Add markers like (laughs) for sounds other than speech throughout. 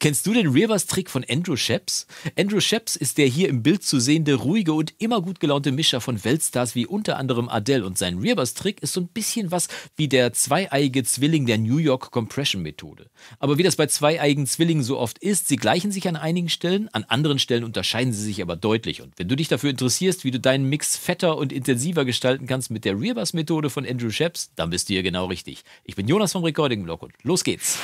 Kennst du den Rivers-Trick von Andrew Sheps? Andrew Sheps ist der hier im Bild zu sehende, ruhige und immer gut gelaunte Mischer von Weltstars wie unter anderem Adele. Und sein Rivers-Trick ist so ein bisschen was wie der zweieiige Zwilling der New York Compression-Methode. Aber wie das bei zweieiigen Zwillingen so oft ist, sie gleichen sich an einigen Stellen, an anderen Stellen unterscheiden sie sich aber deutlich. Und wenn du dich dafür interessierst, wie du deinen Mix fetter und intensiver gestalten kannst mit der Rivers-Methode von Andrew Sheps, dann bist du hier genau richtig. Ich bin Jonas vom Recording Blog und los geht's.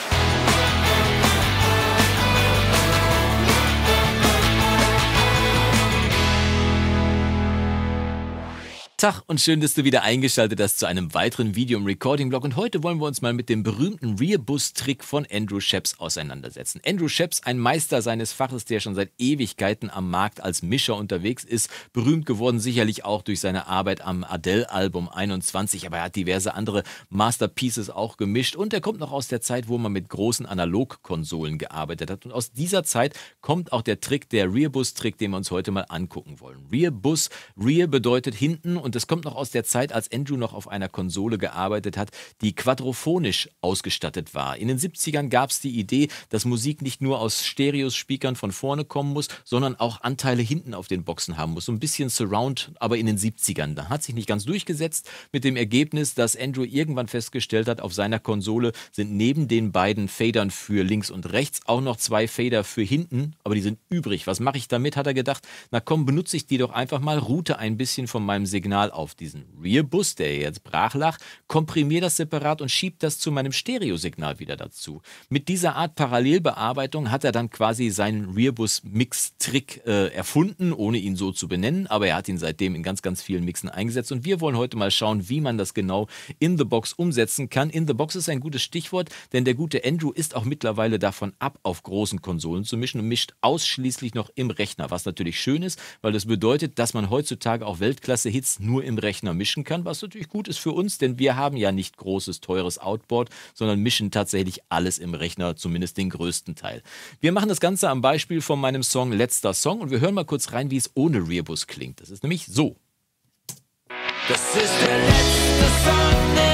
Tag und schön, dass du wieder eingeschaltet hast zu einem weiteren Video im Recording-Blog. Und heute wollen wir uns mal mit dem berühmten Rearbus-Trick von Andrew Sheps auseinandersetzen. Andrew Sheps, ein Meister seines Faches, der schon seit Ewigkeiten am Markt als Mischer unterwegs ist. Berühmt geworden sicherlich auch durch seine Arbeit am Adele-Album 21, aber er hat diverse andere Masterpieces auch gemischt. Und er kommt noch aus der Zeit, wo man mit großen Analogkonsolen gearbeitet hat. Und aus dieser Zeit kommt auch der Trick, der Rearbus-Trick, den wir uns heute mal angucken wollen. Rearbus, Rear bedeutet hinten und und es kommt noch aus der Zeit, als Andrew noch auf einer Konsole gearbeitet hat, die quadrophonisch ausgestattet war. In den 70ern gab es die Idee, dass Musik nicht nur aus Stereospiekern von vorne kommen muss, sondern auch Anteile hinten auf den Boxen haben muss. So ein bisschen Surround, aber in den 70ern. Da hat sich nicht ganz durchgesetzt mit dem Ergebnis, dass Andrew irgendwann festgestellt hat, auf seiner Konsole sind neben den beiden Federn für links und rechts auch noch zwei Fader für hinten, aber die sind übrig. Was mache ich damit, hat er gedacht. Na komm, benutze ich die doch einfach mal, route ein bisschen von meinem Signal mal auf diesen Rearbus, der jetzt brach lag, komprimiere das separat und schiebe das zu meinem Stereosignal wieder dazu. Mit dieser Art Parallelbearbeitung hat er dann quasi seinen rearbus mix trick äh, erfunden, ohne ihn so zu benennen, aber er hat ihn seitdem in ganz, ganz vielen Mixen eingesetzt und wir wollen heute mal schauen, wie man das genau in the Box umsetzen kann. In the Box ist ein gutes Stichwort, denn der gute Andrew ist auch mittlerweile davon ab, auf großen Konsolen zu mischen und mischt ausschließlich noch im Rechner, was natürlich schön ist, weil das bedeutet, dass man heutzutage auch Weltklasse-Hits nur im Rechner mischen kann, was natürlich gut ist für uns, denn wir haben ja nicht großes, teures Outboard, sondern mischen tatsächlich alles im Rechner, zumindest den größten Teil. Wir machen das Ganze am Beispiel von meinem Song Letzter Song und wir hören mal kurz rein, wie es ohne Rearbus klingt. Das ist nämlich so. Das ist der letzte Song, der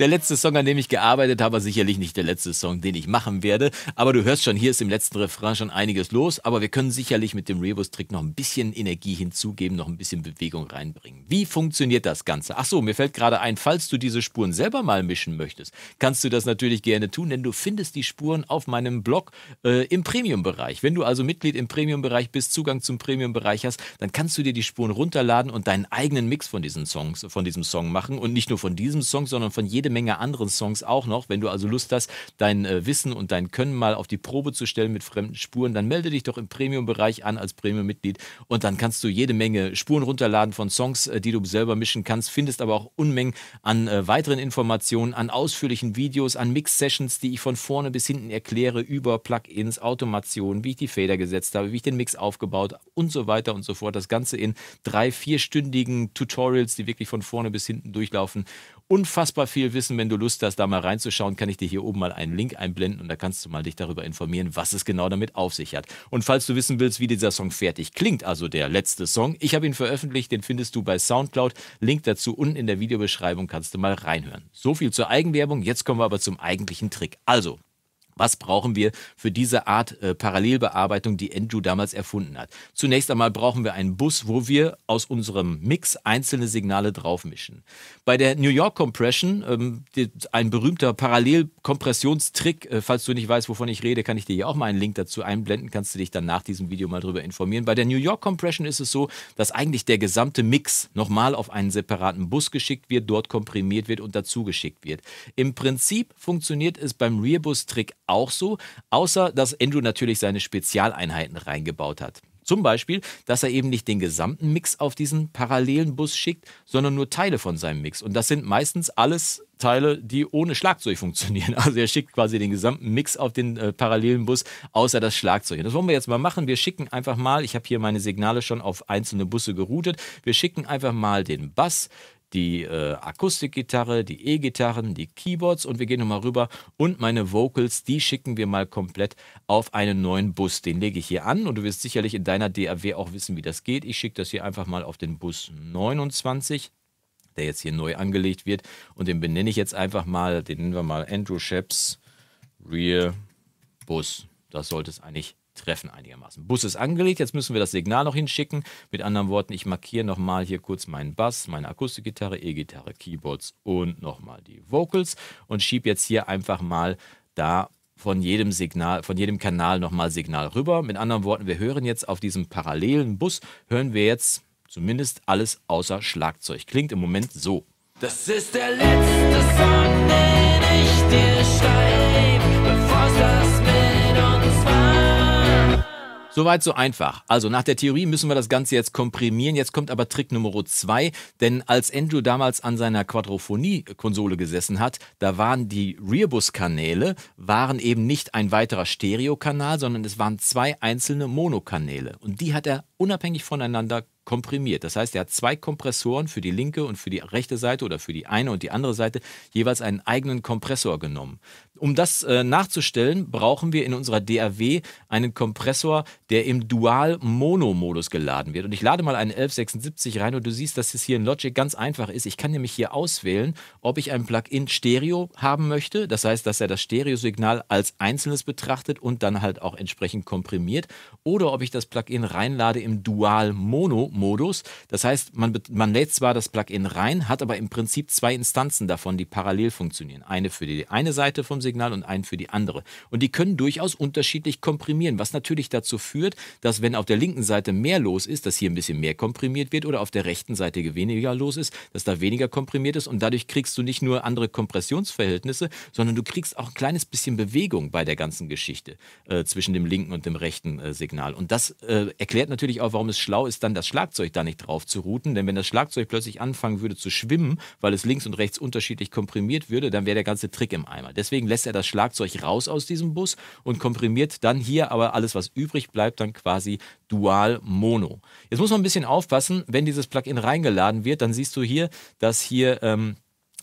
der letzte Song, an dem ich gearbeitet habe, sicherlich nicht der letzte Song, den ich machen werde. Aber du hörst schon, hier ist im letzten Refrain schon einiges los. Aber wir können sicherlich mit dem Rebus-Trick noch ein bisschen Energie hinzugeben, noch ein bisschen Bewegung reinbringen. Wie funktioniert das Ganze? Ach so, mir fällt gerade ein, falls du diese Spuren selber mal mischen möchtest, kannst du das natürlich gerne tun, denn du findest die Spuren auf meinem Blog äh, im Premium-Bereich. Wenn du also Mitglied im Premium-Bereich bist, Zugang zum Premium-Bereich hast, dann kannst du dir die Spuren runterladen und deinen eigenen Mix von diesen Songs, von diesem Song machen und nicht nur von diesem Song, sondern von jedem jede Menge anderen Songs auch noch. Wenn du also Lust hast, dein äh, Wissen und dein Können mal auf die Probe zu stellen mit fremden Spuren, dann melde dich doch im Premium-Bereich an als Premium-Mitglied und dann kannst du jede Menge Spuren runterladen von Songs, äh, die du selber mischen kannst, findest aber auch Unmengen an äh, weiteren Informationen, an ausführlichen Videos, an Mix-Sessions, die ich von vorne bis hinten erkläre über Plugins, Automationen, wie ich die Fader gesetzt habe, wie ich den Mix aufgebaut und so weiter und so fort. Das Ganze in drei, vierstündigen Tutorials, die wirklich von vorne bis hinten durchlaufen. Unfassbar viel wissen, wenn du Lust hast, da mal reinzuschauen, kann ich dir hier oben mal einen Link einblenden und da kannst du mal dich darüber informieren, was es genau damit auf sich hat. Und falls du wissen willst, wie dieser Song fertig klingt, also der letzte Song, ich habe ihn veröffentlicht, den findest du bei Soundcloud. Link dazu unten in der Videobeschreibung kannst du mal reinhören. So viel zur Eigenwerbung, jetzt kommen wir aber zum eigentlichen Trick. Also, was brauchen wir für diese Art äh, Parallelbearbeitung, die Andrew damals erfunden hat? Zunächst einmal brauchen wir einen Bus, wo wir aus unserem Mix einzelne Signale draufmischen. Bei der New York Compression, ähm, die, ein berühmter Parallelkompressionstrick, äh, falls du nicht weißt, wovon ich rede, kann ich dir hier auch mal einen Link dazu einblenden, kannst du dich dann nach diesem Video mal darüber informieren. Bei der New York Compression ist es so, dass eigentlich der gesamte Mix nochmal auf einen separaten Bus geschickt wird, dort komprimiert wird und dazu geschickt wird. Im Prinzip funktioniert es beim Rearbus-Trick auch so, außer dass Andrew natürlich seine Spezialeinheiten reingebaut hat. Zum Beispiel, dass er eben nicht den gesamten Mix auf diesen parallelen Bus schickt, sondern nur Teile von seinem Mix. Und das sind meistens alles Teile, die ohne Schlagzeug (laughs) funktionieren. Also er schickt quasi den gesamten Mix auf den äh, parallelen Bus, außer das Schlagzeug. Und das wollen wir jetzt mal machen. Wir schicken einfach mal, ich habe hier meine Signale schon auf einzelne Busse geroutet, wir schicken einfach mal den Bass, die äh, Akustikgitarre, die E-Gitarren, die Keyboards und wir gehen nochmal rüber und meine Vocals, die schicken wir mal komplett auf einen neuen Bus. Den lege ich hier an und du wirst sicherlich in deiner DAW auch wissen, wie das geht. Ich schicke das hier einfach mal auf den Bus 29 der jetzt hier neu angelegt wird. Und den benenne ich jetzt einfach mal, den nennen wir mal Andrew Sheps Rear Bus. Das sollte es eigentlich treffen einigermaßen. Bus ist angelegt, jetzt müssen wir das Signal noch hinschicken. Mit anderen Worten, ich markiere nochmal hier kurz meinen Bass, meine Akustikgitarre, E-Gitarre, Keyboards und nochmal die Vocals und schiebe jetzt hier einfach mal da von jedem Signal, von jedem Kanal nochmal Signal rüber. Mit anderen Worten, wir hören jetzt auf diesem parallelen Bus, hören wir jetzt zumindest alles außer Schlagzeug. Klingt im Moment so. Das ist der letzte Song, den ich dir schreibe. Soweit so einfach. Also nach der Theorie müssen wir das Ganze jetzt komprimieren. Jetzt kommt aber Trick Nummer zwei, denn als Andrew damals an seiner Quadrophonie-Konsole gesessen hat, da waren die Rearbus-Kanäle waren eben nicht ein weiterer Stereokanal, sondern es waren zwei einzelne Monokanäle und die hat er unabhängig voneinander komprimiert. Das heißt, er hat zwei Kompressoren für die linke und für die rechte Seite oder für die eine und die andere Seite jeweils einen eigenen Kompressor genommen. Um das äh, nachzustellen, brauchen wir in unserer DAW einen Kompressor, der im Dual-Mono-Modus geladen wird. Und ich lade mal einen 1176 rein und du siehst, dass es hier in Logic ganz einfach ist. Ich kann nämlich hier auswählen, ob ich ein Plugin Stereo haben möchte. Das heißt, dass er das Stereo-Signal als einzelnes betrachtet und dann halt auch entsprechend komprimiert. Oder ob ich das Plugin reinlade im Dual-Mono-Modus. Das heißt, man, man lädt zwar das Plugin rein, hat aber im Prinzip zwei Instanzen davon, die parallel funktionieren. Eine für die eine Seite vom Signal Signal und einen für die andere. Und die können durchaus unterschiedlich komprimieren, was natürlich dazu führt, dass wenn auf der linken Seite mehr los ist, dass hier ein bisschen mehr komprimiert wird oder auf der rechten Seite weniger los ist, dass da weniger komprimiert ist und dadurch kriegst du nicht nur andere Kompressionsverhältnisse, sondern du kriegst auch ein kleines bisschen Bewegung bei der ganzen Geschichte äh, zwischen dem linken und dem rechten äh, Signal. Und das äh, erklärt natürlich auch, warum es schlau ist, dann das Schlagzeug da nicht drauf zu routen, denn wenn das Schlagzeug plötzlich anfangen würde zu schwimmen, weil es links und rechts unterschiedlich komprimiert würde, dann wäre der ganze Trick im Eimer. Deswegen lässt er das Schlagzeug raus aus diesem Bus und komprimiert dann hier aber alles, was übrig bleibt, dann quasi dual mono. Jetzt muss man ein bisschen aufpassen, wenn dieses Plugin reingeladen wird, dann siehst du hier, dass hier ähm,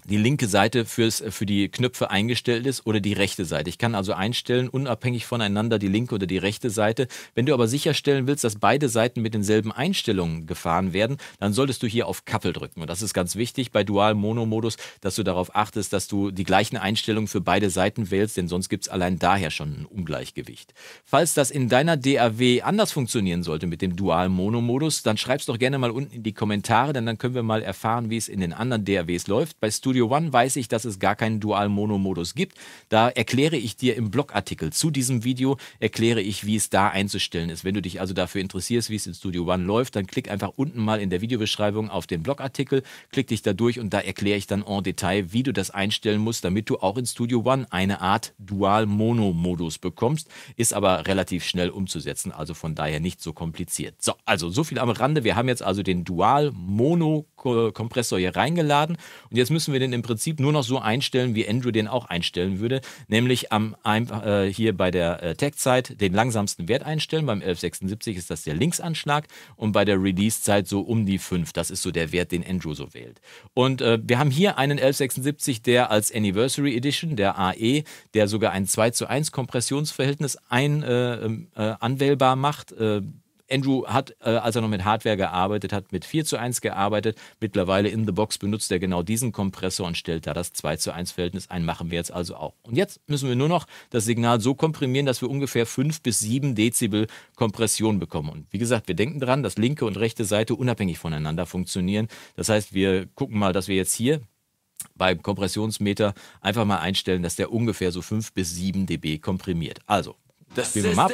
die linke Seite fürs, äh, für die Knöpfe eingestellt ist oder die rechte Seite. Ich kann also einstellen, unabhängig voneinander, die linke oder die rechte Seite. Wenn du aber sicherstellen willst, dass beide Seiten mit denselben Einstellungen gefahren werden, dann solltest du hier auf Kappel drücken. Und das ist ganz wichtig bei Dual-Mono-Modus, dass du darauf achtest, dass du die gleichen Einstellungen für beide Seiten wählst, denn sonst gibt es allein daher schon ein Ungleichgewicht. Falls das in deiner DAW anders funktionieren sollte mit dem Dual-Mono-Modus, dann schreib es doch gerne mal unten in die Kommentare, denn dann können wir mal erfahren, wie es in den anderen DAWs läuft. Bei Studio Studio One weiß ich, dass es gar keinen Dual-Mono-Modus gibt. Da erkläre ich dir im Blogartikel zu diesem Video, erkläre ich, wie es da einzustellen ist. Wenn du dich also dafür interessierst, wie es in Studio One läuft, dann klick einfach unten mal in der Videobeschreibung auf den Blogartikel, klick dich da durch und da erkläre ich dann en Detail, wie du das einstellen musst, damit du auch in Studio One eine Art Dual-Mono-Modus bekommst. Ist aber relativ schnell umzusetzen, also von daher nicht so kompliziert. So, also so viel am Rande. Wir haben jetzt also den Dual-Mono-Kompressor hier reingeladen und jetzt müssen wir den im Prinzip nur noch so einstellen, wie Andrew den auch einstellen würde, nämlich am, äh, hier bei der äh, Tag-Zeit den langsamsten Wert einstellen. Beim 1176 ist das der Linksanschlag und bei der Release-Zeit so um die 5. Das ist so der Wert, den Andrew so wählt. Und äh, wir haben hier einen 1176, der als Anniversary Edition, der AE, der sogar ein 2 zu 1 Kompressionsverhältnis ein, äh, äh anwählbar macht äh, Andrew hat, äh, als er noch mit Hardware gearbeitet hat, mit 4 zu 1 gearbeitet. Mittlerweile in the Box benutzt er genau diesen Kompressor und stellt da das 2 zu 1 Verhältnis ein. Machen wir jetzt also auch. Und jetzt müssen wir nur noch das Signal so komprimieren, dass wir ungefähr 5 bis 7 Dezibel Kompression bekommen. Und wie gesagt, wir denken dran, dass linke und rechte Seite unabhängig voneinander funktionieren. Das heißt, wir gucken mal, dass wir jetzt hier beim Kompressionsmeter einfach mal einstellen, dass der ungefähr so 5 bis 7 dB komprimiert. Also, das spielen wir mal ab.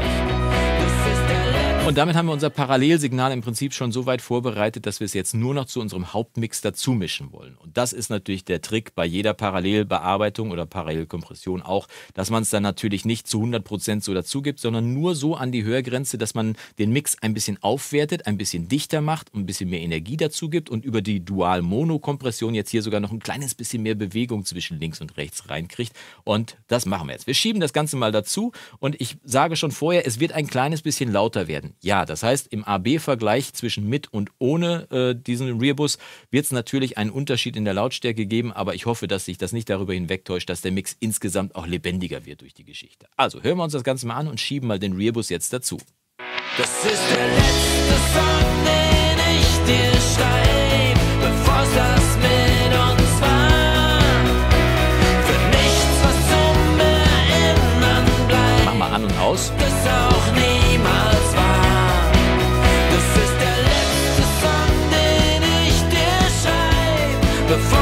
Und damit haben wir unser Parallelsignal im Prinzip schon so weit vorbereitet, dass wir es jetzt nur noch zu unserem Hauptmix dazu mischen wollen. Und das ist natürlich der Trick bei jeder Parallelbearbeitung oder Parallelkompression auch, dass man es dann natürlich nicht zu 100% so dazu gibt, sondern nur so an die Hörgrenze, dass man den Mix ein bisschen aufwertet, ein bisschen dichter macht und ein bisschen mehr Energie dazu gibt und über die Dual-Mono-Kompression jetzt hier sogar noch ein kleines bisschen mehr Bewegung zwischen links und rechts reinkriegt. Und das machen wir jetzt. Wir schieben das Ganze mal dazu und ich sage schon vorher, es wird ein kleines bisschen lauter werden. Ja, das heißt, im AB-Vergleich zwischen mit und ohne äh, diesen Rearbus wird es natürlich einen Unterschied in der Lautstärke geben, aber ich hoffe, dass sich das nicht darüber hinwegtäuscht, dass der Mix insgesamt auch lebendiger wird durch die Geschichte. Also hören wir uns das Ganze mal an und schieben mal den Rearbus jetzt dazu. Das ist der letzte Song, den ich dir schreibe. before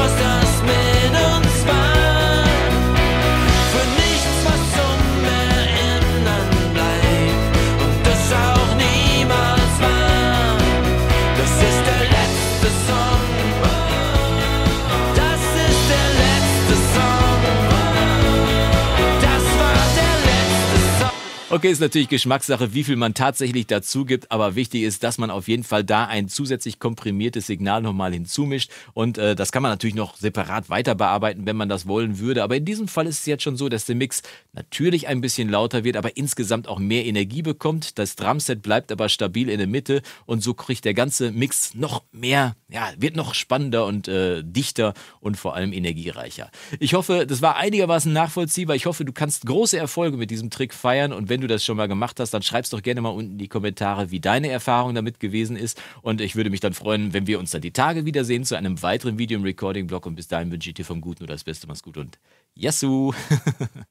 Okay, ist natürlich Geschmackssache, wie viel man tatsächlich dazu gibt, aber wichtig ist, dass man auf jeden Fall da ein zusätzlich komprimiertes Signal nochmal hinzumischt und äh, das kann man natürlich noch separat weiter bearbeiten, wenn man das wollen würde, aber in diesem Fall ist es jetzt schon so, dass der Mix natürlich ein bisschen lauter wird, aber insgesamt auch mehr Energie bekommt, das Drumset bleibt aber stabil in der Mitte und so kriegt der ganze Mix noch mehr, ja, wird noch spannender und äh, dichter und vor allem energiereicher. Ich hoffe, das war einigermaßen nachvollziehbar, ich hoffe, du kannst große Erfolge mit diesem Trick feiern und wenn wenn du das schon mal gemacht hast, dann schreib es doch gerne mal unten in die Kommentare, wie deine Erfahrung damit gewesen ist. Und ich würde mich dann freuen, wenn wir uns dann die Tage wiedersehen zu einem weiteren Video im Recording-Blog. Und bis dahin wünsche ich dir vom Guten oder das Beste. Mach's gut und Yassou! (laughs)